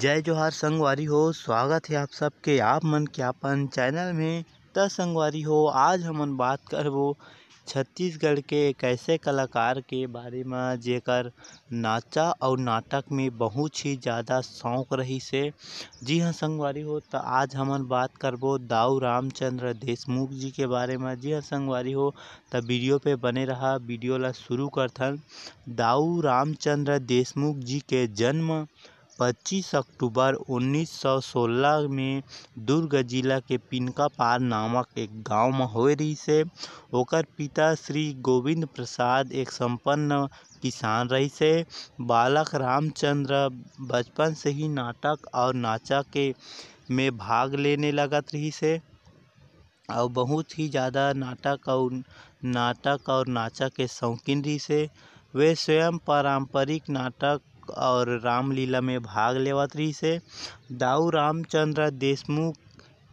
जय जोहार संगवारी हो स्वागत है आप सबके आप मन के अपन चैनल में त संगवारी हो आज हमन बात करबो छत्तीसगढ़ के एक ऐसे कलाकार के बारे में जेकर नाचा और नाटक में बहुत ही ज़्यादा शौक रही से जी हाँ संगवारी हो तो आज हमन बात करबो दाऊ रामचंद्र देशमुख जी के बारे में जी हाँ संगवारी हो तो वीडियो पे बने रहा वीडियो ला शुरू करथन दाऊ रामचंद्र देशमुख जी के जन्म पच्चीस अक्टूबर उन्नीस सौ सोलह में दुर्ग जिला के पार नामक एक गाँव म होए रही हे ओकर पिता श्री गोविंद प्रसाद एक संपन्न किसान रहिस हे बालक रामचंद्र बचपन से ही नाटक और नाचा के में भाग लेने लगत रहिस हे और बहुत ही ज़्यादा नाटक और नाटक और नाचा के शौकीन रहिस हे वे स्वयं पारंपरिक नाटक और रामलीला में भाग लेवत रहीस हे दाऊ रामचंद्र देशमुख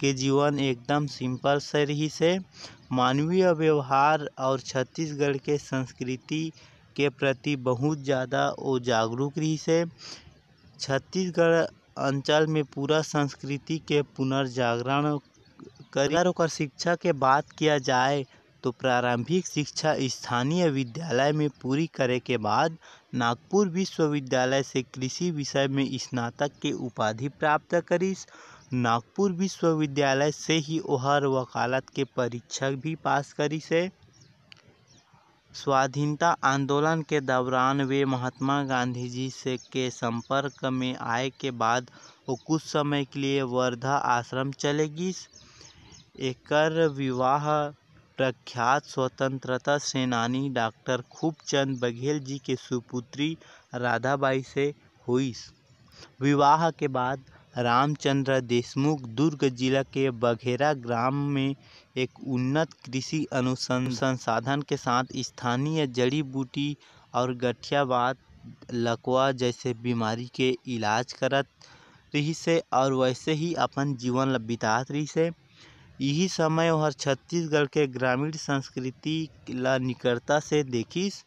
के जीवन एकदम सिंपल से रहीस हे मानवीय व्यवहार और छत्तीसगढ़ के संस्कृति के प्रति बहुत ज़्यादा वो जागरूक रहीस हे छत्तीसगढ़ अंचल में पूरा संस्कृति के पुनर्जागरण कर और शिक्षा के बात किया जाए तो प्रारंभिक शिक्षा स्थानीय विद्यालय में पूरी करे के बाद नागपुर विश्वविद्यालय से कृषि विषय में स्नातक के उपाधि प्राप्त करीस नागपुर विश्वविद्यालय से ही ओहर वकालत के परीक्षा भी पास करी से स्वाधीनता आंदोलन के दौरान वे महात्मा गांधी जी से के संपर्क में आए के बाद वो कुछ समय के लिए वर्धा आश्रम चलेगी एकर विवाह प्रख्यात स्वतंत्रता सेनानी डॉक्टर खूबचंद बघेल जी के सुपुत्री राधाबाई से हुई विवाह के बाद रामचंद्र देशमुख दुर्ग जिला के बघेरा ग्राम में एक उन्नत कृषि अनुसंसाधन के साथ स्थानीय जड़ी बूटी और गठियावाद लकवा जैसे बीमारी के इलाज करत रही से और वैसे ही अपन जीवन ल बितात रही से इहीं समे ओहर छत्तीसगढ़ के ग्रामीण संस्कृति ल निकटता से देखिस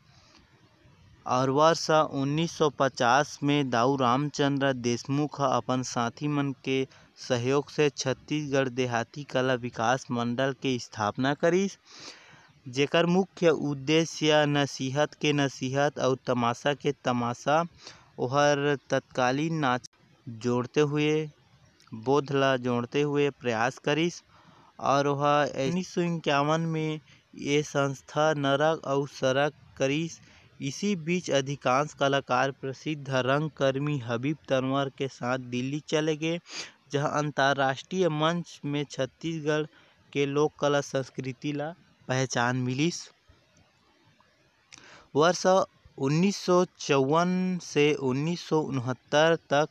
और वर्ष उन्नीस सौ पचास में दाऊ रामचंद्र देशमुख ह अपन साथी मन के सहयोग से छत्तीसगढ़ देहाती कला विकास मंडल के स्थापना करिस जेकर मुख्य उद्देश्य नसीहत के नसीहत और तमाशा के तमाशा ओहर तत्कालीन नाच जोड़ते हुए बोध जोड़ते हुए प्रयास करिस और वह उन्नीस सौ इक्यावन में ये संस्था नरक और सरक करीस इसी बीच अधिकांश कलाकार प्रसिद्ध रंगकर्मी हबीब तनवर के साथ दिल्ली चले गए जहां अंतर्राष्ट्रीय मंच में छत्तीसगढ़ के लोक कला संस्कृति ला पहचान मिली वर्ष उन्नीस सौ चौवन से उन्नीस सौ उनहत्तर तक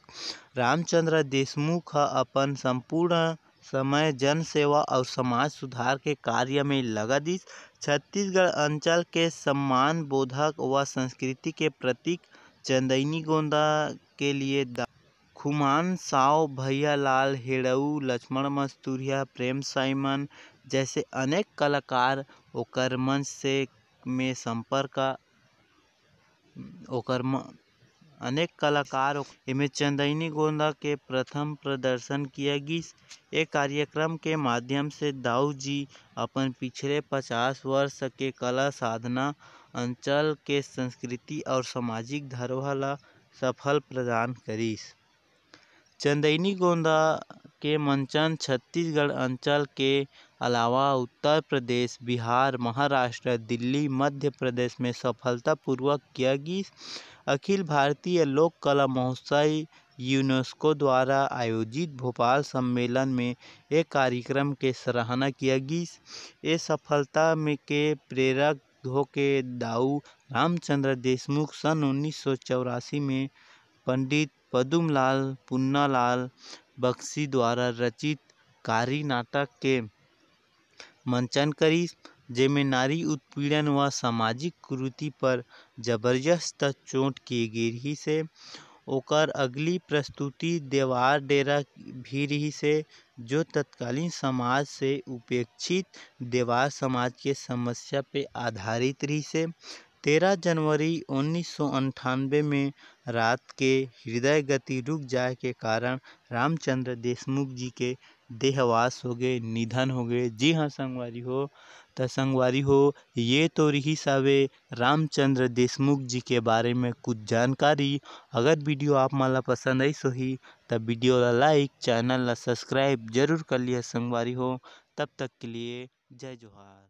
रामचंद्र देशमुख ह अपन संपूर्ण समय जन सेवा और समाज सुधार के कार्य में लगा दी छत्तीसगढ़ अंचल के सम्मान बोधक व संस्कृति के प्रतीक चंदैनी गोंदा के लिए खुमान साव भैया लाल हेड़ऊ लक्ष्मण मस्तूरिया प्रेम साइमन जैसे अनेक कलाकार ओकर मंच से में संपर्क ओकर अनेक कलाकारों इमें चंदइनी गोंदा के प्रथम प्रदर्शन किया गिस ए कार्यक्रम के माध्यम से दाऊ जी अपन पिछले पचास वर्ष के कला साधना अंचल के संस्कृति और सामाजिक धरोहर ला सफल प्रदान करिस चंदइनी गोंदा के मंचन छत्तीसगढ़ अंचल के अलावा उत्तर प्रदेश, बिहार, महाराष्ट्र, दिल्ली, मध्य प्रदेश में सफलतापूर्वक किया गया अखिल भारतीय लोक कला महोत्सव यूनेस्को द्वारा आयोजित भोपाल सम्मेलन में एक कार्यक्रम के सराहना किया गिस ए सफलता में के प्रेरक होके दाऊ रामचंद्र देशमुख सन उन्नीस में पंडित पदुमलाल पुन्नालाल बख्शी द्वारा रचित कारी नाटक के मंचन करी जेमे नारी उत्पीड़न व सामाजिक कुरीति पर जबरदस्त चोट की गई रही से ओकर अगली प्रस्तुति देवार डेरा भी रही से जो तत्कालीन समाज से उपेक्षित देवार समाज के समस्या पे आधारित रही से तेरह जनवरी उन्नीस सौ अट्ठानवे में रात के हृदय गति रुक जाए के कारण रामचंद्र देशमुख जी के देहवास हो गए निधन हो गए जी हाँ संगवारी हो तो संगवारी हो ये तो रही सावे रामचंद्र देशमुख जी के बारे में कुछ जानकारी अगर वीडियो आप माला पसंद आई सो ही तब तो वीडियो ला लाइक चैनल ला सब्सक्राइब जरूर कर लिया संगवारी हो तब तक के लिए जय जोहार